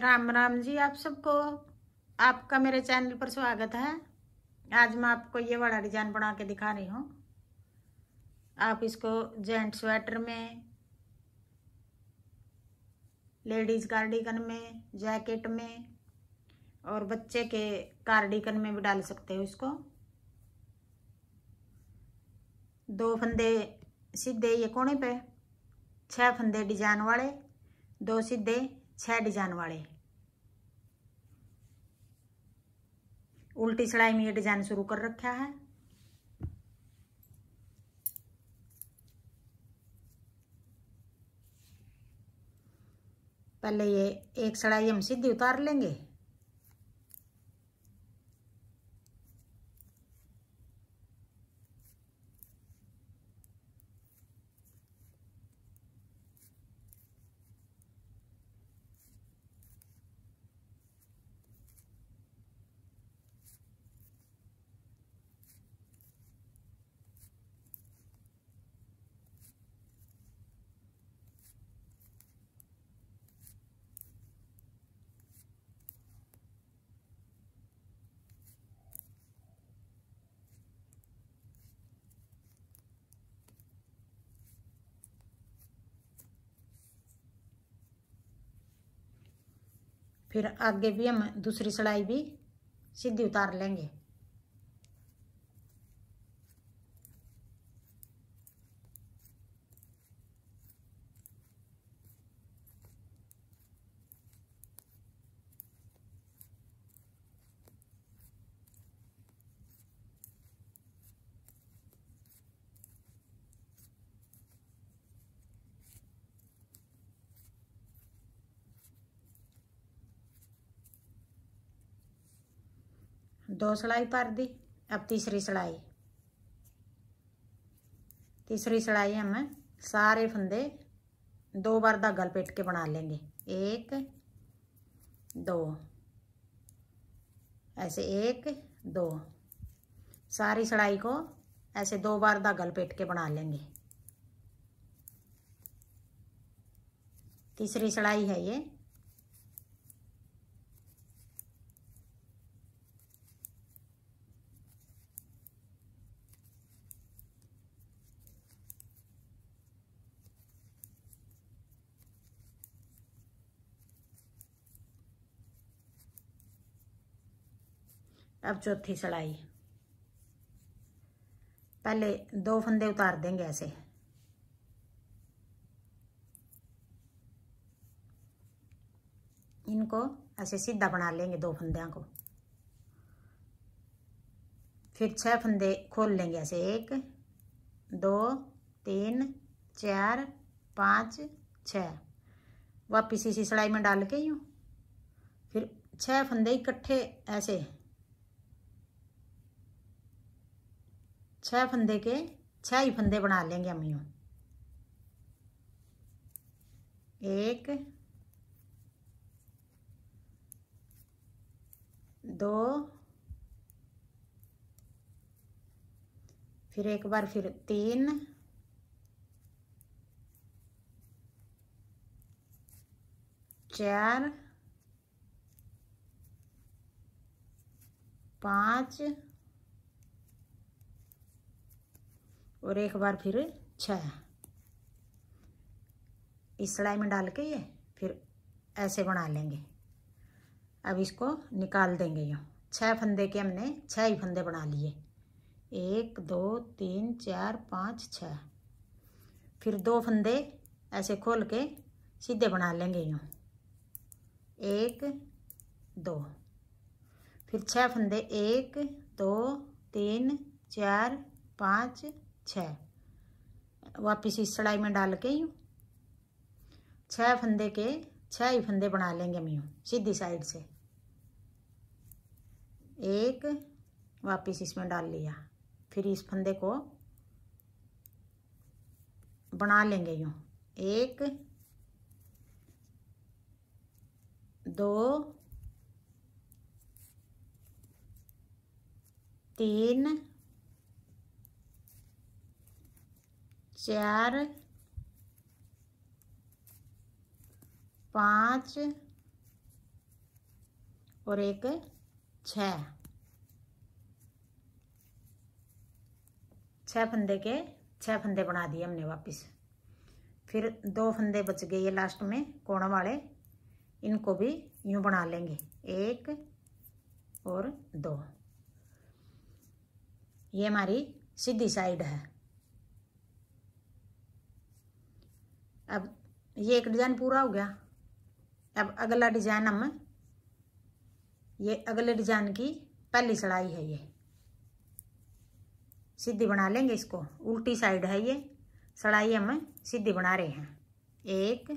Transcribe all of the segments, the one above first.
राम राम जी आप सबको आपका मेरे चैनल पर स्वागत है आज मैं आपको ये बड़ा डिजाइन बना के दिखा रही हूँ आप इसको जेंट स्वेटर में लेडीज़ कार्डिगन में जैकेट में और बच्चे के कार्डिगन में भी डाल सकते हो इसको दो फंदे सीधे ये कोने पे छह फंदे डिजाइन वाले दो सीधे छह डिजाइन वाले उल्टी सिलाई में ये डिजाइन शुरू कर रखा है पहले ये एक सड़ाई हम सीधी उतार लेंगे फिर आगे भी हम दूसरी सिलाई भी सीधी उतार लेंगे दो सिलाई पर दी अब तीसरी सिलाई तीसरी सिलाई हम सारे फंदे दो बार धागा लपेट के बना लेंगे एक दो ऐसे एक दो सारी सिलाई को ऐसे दो बार धागा लपेट के बना लेंगे तीसरी सिलाई है ये अब चौथी सिलाई पहले दो फंदे उतार देंगे ऐसे इनको ऐसे सीधा बना लेंगे दो फंदों को फिर छह फंदे खोल लेंगे ऐसे एक दो तीन चार पाँच छ वापिस इसी सिलाई में डाल के यूँ फिर छह फंदे इकट्ठे ऐसे छह फंदे के छह ही फंदे बना लेंगे हम यूँ एक दो फिर एक बार फिर तीन चार पाँच और एक बार फिर छः इस सिलाई में डाल के ये फिर ऐसे बना लेंगे अब इसको निकाल देंगे यूँ छः फंदे के हमने छः ही फंदे बना लिए एक दो तीन चार पाँच छः फिर दो फंदे ऐसे खोल के सीधे बना लेंगे यूँ एक दो फिर छः फंदे एक दो तीन चार पाँच छः वापिस इस सड़ाई में डाल के यूँ छः फंदे के छः ही फंदे बना लेंगे हम यूँ सीधी साइड से एक वापिस इसमें डाल लिया फिर इस फंदे को बना लेंगे यूँ एक दो तीन चार पाँच और एक छ छः फंदे के छः फंदे बना दिए हमने वापस फिर दो फंदे बच गए ये लास्ट में कोण वाले इनको भी यूँ बना लेंगे एक और दो ये हमारी सीधी साइड है ये एक डिज़ाइन पूरा हो गया अब अगला डिज़ाइन हम ये अगले डिज़ाइन की पहली सड़ाई है ये सीधी बना लेंगे इसको उल्टी साइड है ये सड़ाई हम सीधी बना रहे हैं एक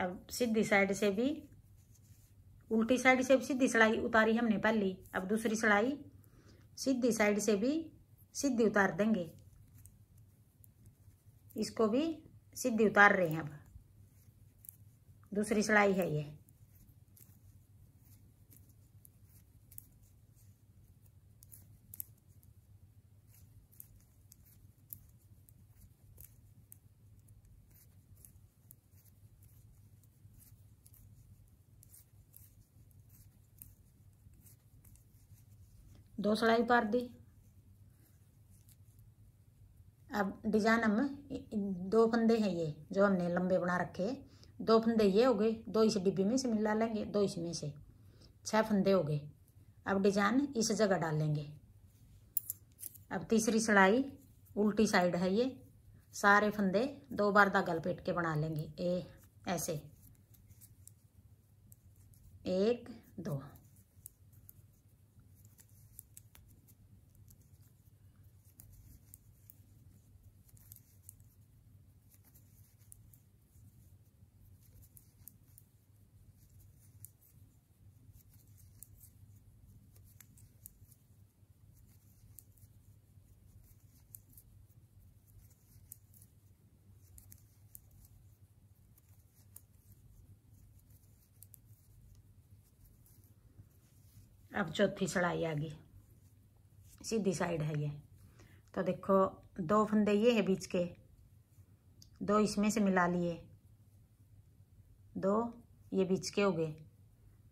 अब सीधी साइड से भी उल्टी साइड से भी सीधी सिलाई उतारी हमने पहली अब दूसरी सिलाई सीधी साइड से भी सीधी उतार देंगे इसको भी सीधी उतार रहे हैं अब दूसरी सिलाई है ये दो सड़ाई पार दी अब डिजाइन हम दो फंदे हैं ये जो हमने लंबे बना रखे हैं दो फंदे ये हो गए दो इस डिब्बी में से मिला लेंगे दो इसमें से छह फंदे हो गए अब डिजाइन इस जगह डालेंगे अब तीसरी सड़ाई उल्टी साइड है ये सारे फंदे दो बार धागा लपेट के बना लेंगे ए ऐसे एक दो अब चौथी सड़ाई आ गई सीधी साइड है ये तो देखो दो फंदे ये है बीच के दो इसमें से मिला लिए दो ये बीच के हो गए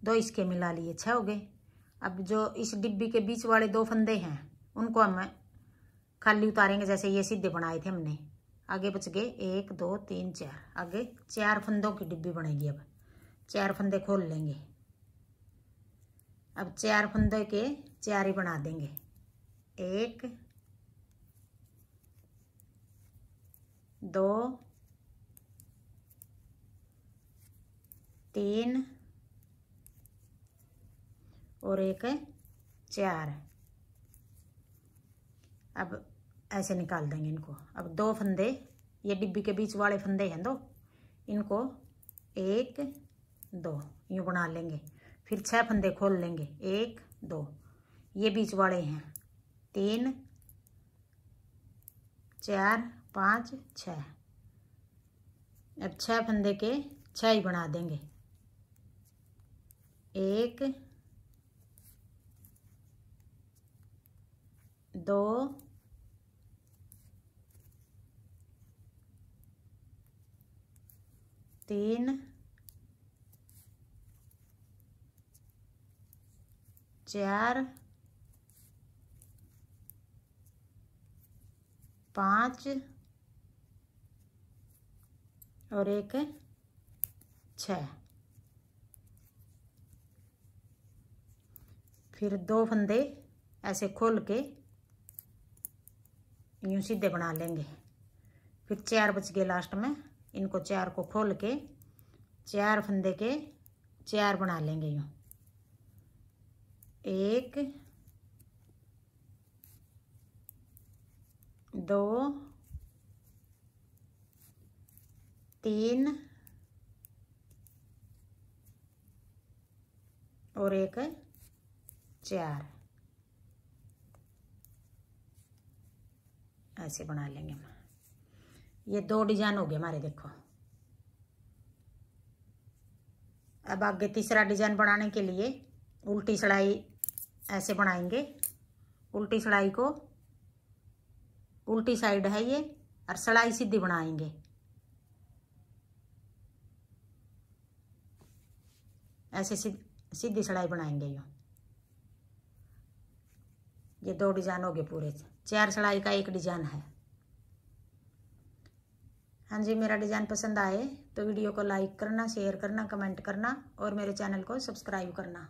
दो इसके मिला लिए छः हो गए अब जो इस डिब्बी के बीच वाले दो फंदे हैं उनको हम खाली उतारेंगे जैसे ये सीधे बनाए थे हमने आगे बच गए एक दो तीन चार आगे चार फंदों की डिब्बी बनेगी अब चार फंदे खोल लेंगे अब चार फंदे के चार ही बना देंगे एक दो तीन और एक चार अब ऐसे निकाल देंगे इनको अब दो फंदे ये डिब्बी के बीच वाले फंदे हैं दो इनको एक दो यूँ बना लेंगे फिर छह फंदे खोल लेंगे एक दो ये बीच वाले हैं तीन चार पाँच छ अब छह फंदे के छ ही बना देंगे एक दो तीन चार पाँच और एक छ फिर दो फंदे ऐसे खोल के यूँ सीधे बना लेंगे फिर चार बच गए लास्ट में इनको चार को खोल के चार फंदे के चार बना लेंगे यूँ एक दो तीन और एक चार ऐसे बना लेंगे हम ये दो डिजाइन हो गए हमारे देखो अब आगे तीसरा डिजाइन बनाने के लिए उल्टी सड़ाई ऐसे बनाएंगे उल्टी सड़ाई को उल्टी साइड है ये और सड़ाई सीधी बनाएंगे ऐसे सीधी सड़ाई बनाएंगे यू ये दो डिजाइन हो गए पूरे चार सड़ाई का एक डिजाइन है हाँ जी मेरा डिज़ाइन पसंद आए तो वीडियो को लाइक करना शेयर करना कमेंट करना और मेरे चैनल को सब्सक्राइब करना